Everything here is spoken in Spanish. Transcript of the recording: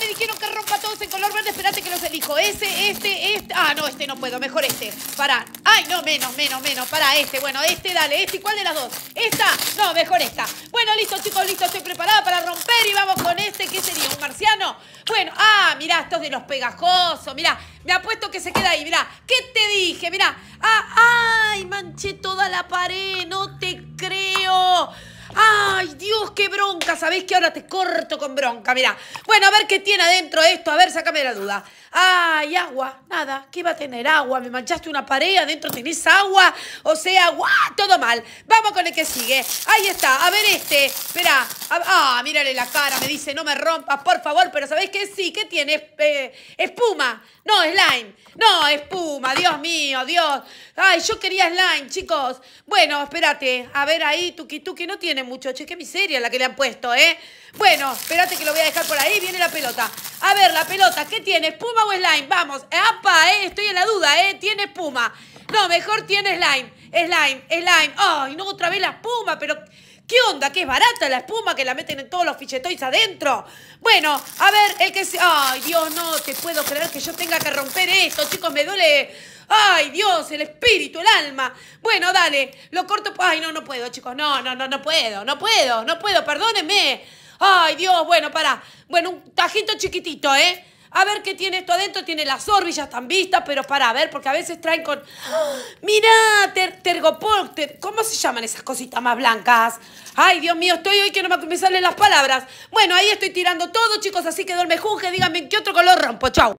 me dijeron que rompa todos en color verde. Espérate que los elijo. Ese, este, este. Ah, no, este no puedo. Mejor este. para Ay, no, menos, menos, menos. Para este. Bueno, este, dale. Este, ¿cuál de las dos? Esta. No, mejor esta. Bueno, listo, chicos, listo. Estoy preparada para romper y vamos con este. ¿Qué sería? ¿Un marciano? Bueno, ah, mirá, estos de los pegajosos. Mirá, me apuesto que se queda ahí. Mirá, ¿qué te dije? Mirá. Ah, ay, manché toda la pared. No te creo. ¡Ay, Dios, qué bronca! ¿Sabés que ahora te corto con bronca? Mirá. Bueno, a ver qué tiene adentro esto. A ver, sacame la duda. ¡Ay, agua! Nada. ¿Qué iba a tener agua? Me manchaste una pared, adentro tenés agua. O sea, agua, todo mal. Vamos con el que sigue. Ahí está. A ver este. Esperá. Ah, mírale la cara. Me dice, no me rompas, por favor. Pero ¿sabés qué? Sí, ¿qué tiene? Eh, espuma. No, slime. No, espuma. Dios mío, Dios. Ay, yo quería slime, chicos. Bueno, espérate. A ver ahí, tuki que No tiene muchachos. Qué miseria la que le han puesto, ¿eh? Bueno, espérate que lo voy a dejar por ahí. Viene la pelota. A ver, la pelota, ¿qué tiene? ¿Espuma o slime? Vamos. ¡Apa! Eh! Estoy en la duda, ¿eh? Tiene espuma. No, mejor tiene slime. Slime, slime. ¡Ay, no! Otra vez la espuma, pero... ¿Qué onda? ¿Qué es barata la espuma que la meten en todos los fichetois adentro? Bueno, a ver, el que se... Ay, Dios, no te puedo creer que yo tenga que romper esto, chicos, me duele... Ay, Dios, el espíritu, el alma. Bueno, dale, lo corto... Ay, no, no puedo, chicos, no, no, no, no puedo, no puedo, no puedo, perdónenme. Ay, Dios, bueno, para, Bueno, un tajito chiquitito, ¿eh? A ver qué tiene esto adentro. Tiene las órbitas tan vistas, pero para a ver, porque a veces traen con. ¡Ah! mira Ter, ¿Cómo se llaman esas cositas más blancas? Ay, Dios mío, estoy hoy que no me salen las palabras. Bueno, ahí estoy tirando todo, chicos, así que duerme junge. Díganme qué otro color rompo. Chau.